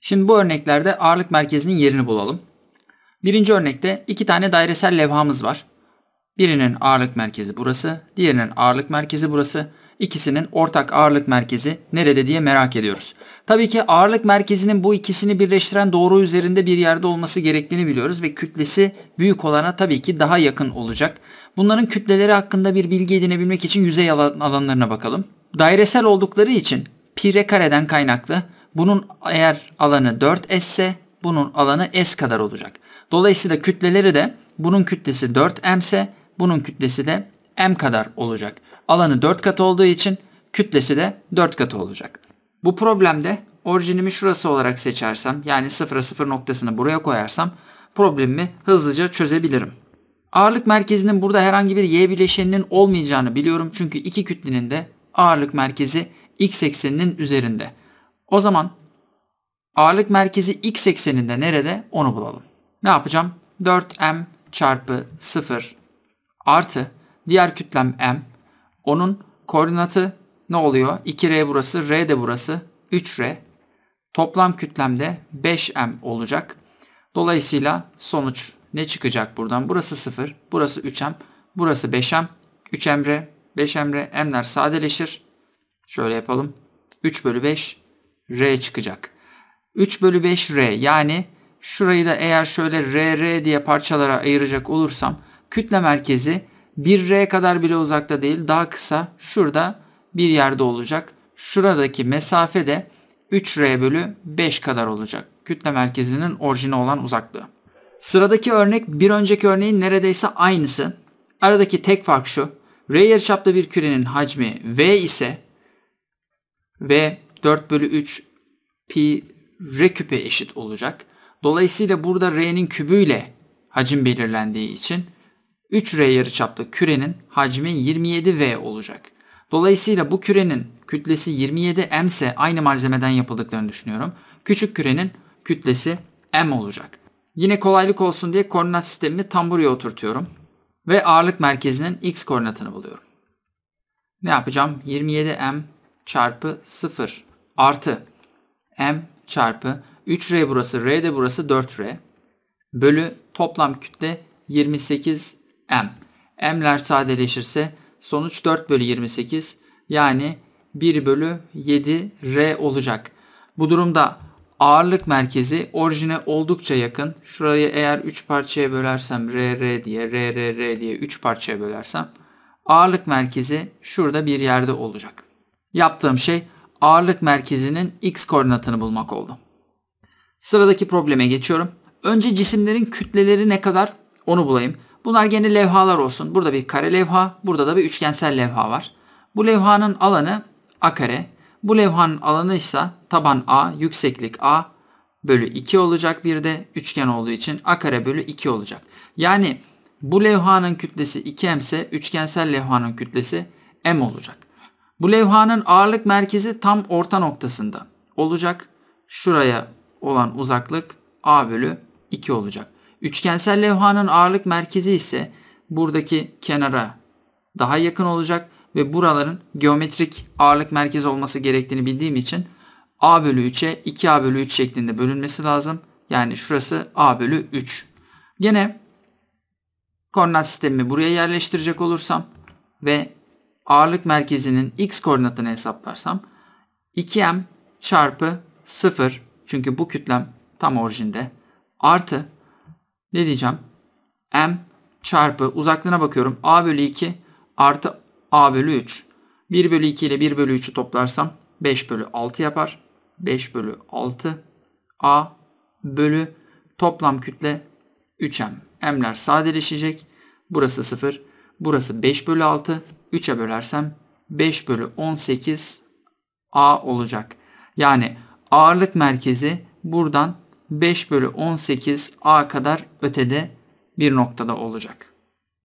Şimdi bu örneklerde ağırlık merkezinin yerini bulalım. Birinci örnekte iki tane dairesel levhamız var. Birinin ağırlık merkezi burası, diğerinin ağırlık merkezi burası. İkisinin ortak ağırlık merkezi nerede diye merak ediyoruz. Tabii ki ağırlık merkezinin bu ikisini birleştiren doğru üzerinde bir yerde olması gerektiğini biliyoruz ve kütlesi büyük olana tabii ki daha yakın olacak. Bunların kütleleri hakkında bir bilgi edinebilmek için yüzey alanlarına bakalım. Dairesel oldukları için pi kareden kaynaklı bunun eğer alanı 4S ise bunun alanı S kadar olacak. Dolayısıyla kütleleri de bunun kütlesi 4M ise bunun kütlesi de M kadar olacak. Alanı 4 kat olduğu için kütlesi de 4 katı olacak. Bu problemde orijinimi şurası olarak seçersem yani 0'a 0 noktasını buraya koyarsam problemimi hızlıca çözebilirim. Ağırlık merkezinin burada herhangi bir y bileşeninin olmayacağını biliyorum. Çünkü iki kütlenin de ağırlık merkezi x ekseninin üzerinde. O zaman ağırlık merkezi x ekseninde nerede onu bulalım. Ne yapacağım? 4m çarpı 0 artı diğer kütlem m. Onun koordinatı ne oluyor? 2r burası, r de burası, 3r. Toplam kütlemde 5m olacak. Dolayısıyla sonuç ne çıkacak buradan? Burası 0, burası 3m, burası 5m, 3m r, 5m r, m'ler sadeleşir. Şöyle yapalım. 3 bölü 5 R çıkacak. 3 bölü 5 R yani şurayı da eğer şöyle R R diye parçalara ayıracak olursam kütle merkezi 1 R kadar bile uzakta değil daha kısa şurada bir yerde olacak. Şuradaki mesafe de 3 R bölü 5 kadar olacak. Kütle merkezinin orijine olan uzaklığı. Sıradaki örnek bir önceki örneğin neredeyse aynısı. Aradaki tek fark şu. R yarıçaplı bir kürenin hacmi V ise ve 4 bölü 3 pi r küpe eşit olacak. Dolayısıyla burada r'nin kübüyle hacim belirlendiği için 3r yarıçaplı kürenin hacmi 27v olacak. Dolayısıyla bu kürenin kütlesi 27 m ise aynı malzemeden yapıldıklarını düşünüyorum. Küçük kürenin kütlesi m olacak. Yine kolaylık olsun diye koordinat sistemimi tam buraya oturtuyorum. Ve ağırlık merkezinin x koordinatını buluyorum. Ne yapacağım? 27m çarpı 0 artı m çarpı 3r burası r de burası 4r bölü toplam kütle 28 m. M'ler sadeleşirse sonuç 4 bölü 28 yani 1 bölü 7 r olacak. Bu durumda ağırlık merkezi orijine oldukça yakın. Şurayı eğer 3 parçaya bölersem r r diye r r r diye 3 parçaya bölersem ağırlık merkezi şurada bir yerde olacak. Yaptığım şey ağırlık merkezinin x koordinatını bulmak oldu. Sıradaki probleme geçiyorum. Önce cisimlerin kütleleri ne kadar onu bulayım. Bunlar gene levhalar olsun. Burada bir kare levha, burada da bir üçgensel levha var. Bu levhanın alanı a kare. Bu levhanın alanı ise taban a, yükseklik a bölü 2 olacak. Bir de üçgen olduğu için a kare bölü 2 olacak. Yani bu levhanın kütlesi 2m ise üçgensel levhanın kütlesi m olacak. Bu levhanın ağırlık merkezi tam orta noktasında olacak. Şuraya olan uzaklık A bölü 2 olacak. Üçgensel levhanın ağırlık merkezi ise buradaki kenara daha yakın olacak ve buraların geometrik ağırlık merkezi olması gerektiğini bildiğim için A bölü 3'e 2A bölü 3 şeklinde bölünmesi lazım. Yani şurası A bölü 3. Gene koordinat sistemimi buraya yerleştirecek olursam ve ağırlık merkezinin x koordinatını hesaplarsam 2m çarpı 0 çünkü bu kütlem tam orijinde artı ne diyeceğim m çarpı uzaklığına bakıyorum a bölü 2 artı a bölü 3 1 bölü 2 ile 1 bölü 3'ü toplarsam 5 bölü 6 yapar 5 bölü 6 a bölü toplam kütle 3m m'ler sadeleşecek burası 0 Burası 5 bölü 6. 3'e bölersem 5 bölü 18 A olacak. Yani ağırlık merkezi buradan 5 bölü 18 A kadar ötede bir noktada olacak.